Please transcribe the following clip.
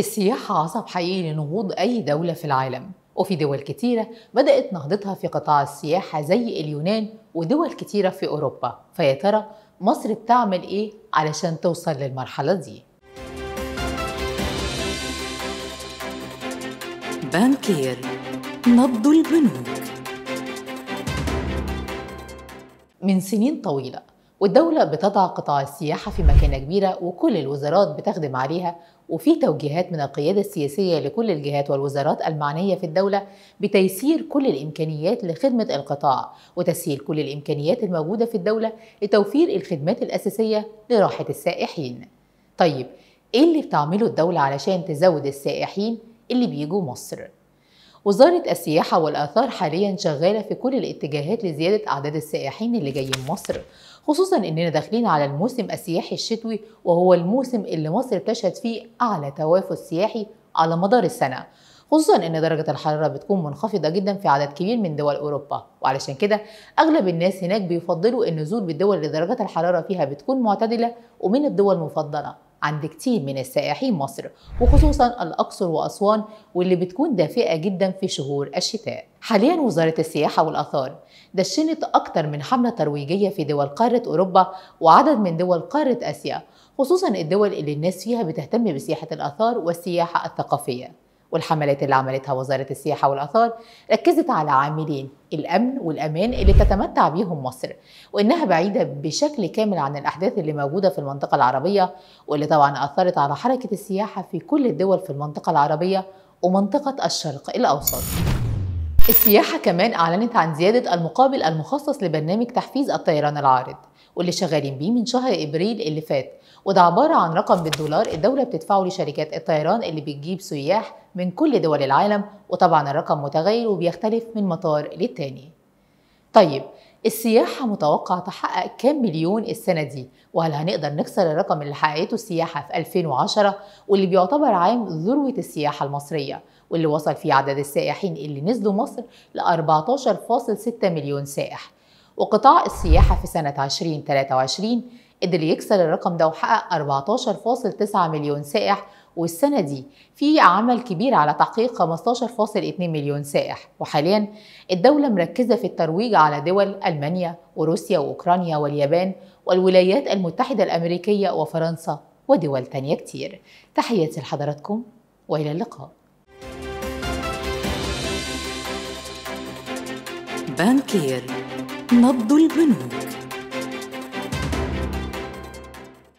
السياحة عصب حقيقي لنهوض أي دولة في العالم وفي دول كتيرة بدأت نهضتها في قطاع السياحة زي اليونان ودول كتيرة في أوروبا فيا ترى مصر بتعمل إيه علشان توصل للمرحلة دي؟ بانكير نبض البنوك من سنين طويلة والدولة بتضع قطاع السياحة في مكانة كبيرة وكل الوزارات بتخدم عليها وفي توجيهات من القيادة السياسية لكل الجهات والوزارات المعنية في الدولة بتيسير كل الإمكانيات لخدمة القطاع وتسهيل كل الإمكانيات الموجودة في الدولة لتوفير الخدمات الأساسية لراحة السائحين طيب إيه اللي بتعمله الدولة علشان تزود السائحين اللي بيجوا مصر؟ وزارة السياحة والآثار حاليا شغالة في كل الاتجاهات لزيادة أعداد السائحين اللي جايين مصر خصوصا اننا داخلين على الموسم السياحي الشتوي وهو الموسم اللي مصر بتشهد فيه اعلى توافد سياحي على مدار السنه خصوصا ان درجه الحراره بتكون منخفضه جدا في عدد كبير من دول اوروبا وعلشان كده اغلب الناس هناك بيفضلوا النزول بالدول اللي درجات الحراره فيها بتكون معتدله ومن الدول المفضله عند كتير من السائحين مصر وخصوصا الأقصر وأسوان واللي بتكون دافئة جدا في شهور الشتاء حاليا وزارة السياحة والآثار دشنت أكتر من حملة ترويجية في دول قارة أوروبا وعدد من دول قارة آسيا خصوصا الدول اللي الناس فيها بتهتم بسياحة الآثار والسياحة الثقافية والحملات اللي عملتها وزارة السياحة والآثار ركزت على عاملين الأمن والأمان اللي تتمتع بيهم مصر وإنها بعيدة بشكل كامل عن الأحداث اللي موجودة في المنطقة العربية واللي طبعا أثرت على حركة السياحة في كل الدول في المنطقة العربية ومنطقة الشرق الأوسط السياحة كمان أعلنت عن زيادة المقابل المخصص لبرنامج تحفيز الطيران العارض واللي شغالين بيه من شهر إبريل اللي فات وده عبارة عن رقم بالدولار الدولة بتدفعه لشركات الطيران اللي بتجيب سياح من كل دول العالم وطبعا الرقم متغير وبيختلف من مطار للتاني طيب السياحة متوقع تحقق كام مليون السنة دي؟ وهل هنقدر نكسر الرقم اللي حققته السياحة في 2010 واللي بيعتبر عام ذروة السياحة المصرية واللي وصل فيه عدد السائحين اللي نزلوا مصر ل 14.6 مليون سائح وقطاع السياحة في سنة 2023 قدر يكسر الرقم ده وحقق 14.9 مليون سائح والسنة دي في عمل كبير على تحقيق 15.2 مليون سائح وحاليا الدولة مركزة في الترويج على دول ألمانيا وروسيا وأوكرانيا واليابان والولايات المتحدة الأمريكية وفرنسا ودول تانية كتير تحياتي لحضراتكم وإلى اللقاء بانكير نبض البنوك